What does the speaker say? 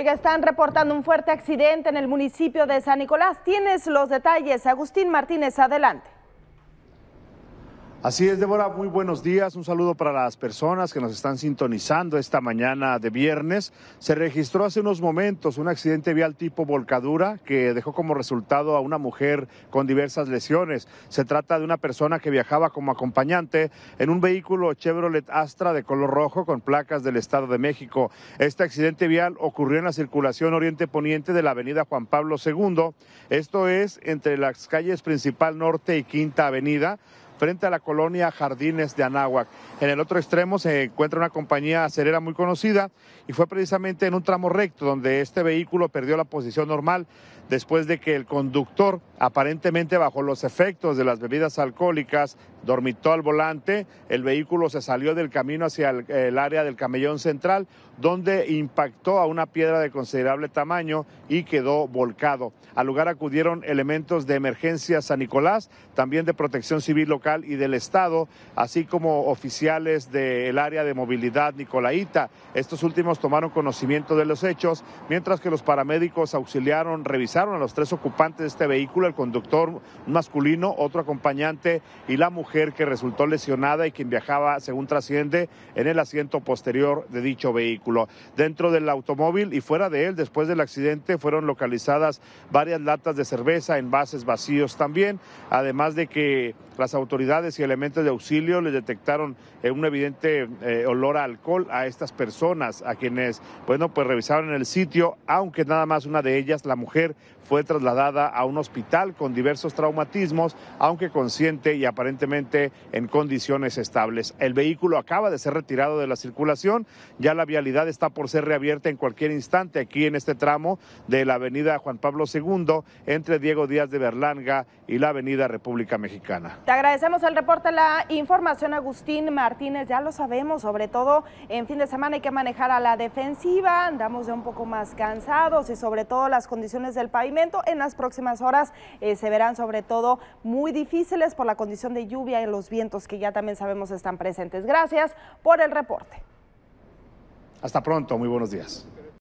Oiga, están reportando un fuerte accidente en el municipio de San Nicolás. Tienes los detalles. Agustín Martínez, adelante. Así es, Débora, muy buenos días. Un saludo para las personas que nos están sintonizando esta mañana de viernes. Se registró hace unos momentos un accidente vial tipo volcadura que dejó como resultado a una mujer con diversas lesiones. Se trata de una persona que viajaba como acompañante en un vehículo Chevrolet Astra de color rojo con placas del Estado de México. Este accidente vial ocurrió en la circulación oriente-poniente de la avenida Juan Pablo II. Esto es entre las calles Principal Norte y Quinta Avenida frente a la colonia Jardines de Anáhuac. En el otro extremo se encuentra una compañía acerera muy conocida y fue precisamente en un tramo recto donde este vehículo perdió la posición normal después de que el conductor, aparentemente bajo los efectos de las bebidas alcohólicas, dormitó al volante. El vehículo se salió del camino hacia el, el área del camellón central, donde impactó a una piedra de considerable tamaño y quedó volcado. Al lugar acudieron elementos de emergencia San Nicolás, también de protección civil local y del Estado, así como oficiales del área de movilidad Nicolaita. Estos últimos tomaron conocimiento de los hechos, mientras que los paramédicos auxiliaron, revisaron a los tres ocupantes de este vehículo, el conductor masculino, otro acompañante y la mujer que resultó lesionada y quien viajaba, según trasciende, en el asiento posterior de dicho vehículo. Dentro del automóvil y fuera de él, después del accidente, fueron localizadas varias latas de cerveza, envases vacíos también, además de que las autoridades y elementos de auxilio le detectaron eh, un evidente eh, olor a alcohol a estas personas, a quienes, bueno, pues revisaron el sitio, aunque nada más una de ellas, la mujer, fue trasladada a un hospital con diversos traumatismos, aunque consciente y aparentemente en condiciones estables. El vehículo acaba de ser retirado de la circulación, ya la vialidad está por ser reabierta en cualquier instante aquí en este tramo de la avenida Juan Pablo II entre Diego Díaz de Berlanga y la avenida República Mexicana. Te agradecemos el reporte, la información Agustín Martínez, ya lo sabemos, sobre todo en fin de semana hay que manejar a la defensiva, andamos de un poco más cansados y sobre todo las condiciones del país en las próximas horas eh, se verán sobre todo muy difíciles por la condición de lluvia y los vientos que ya también sabemos están presentes. Gracias por el reporte. Hasta pronto, muy buenos días.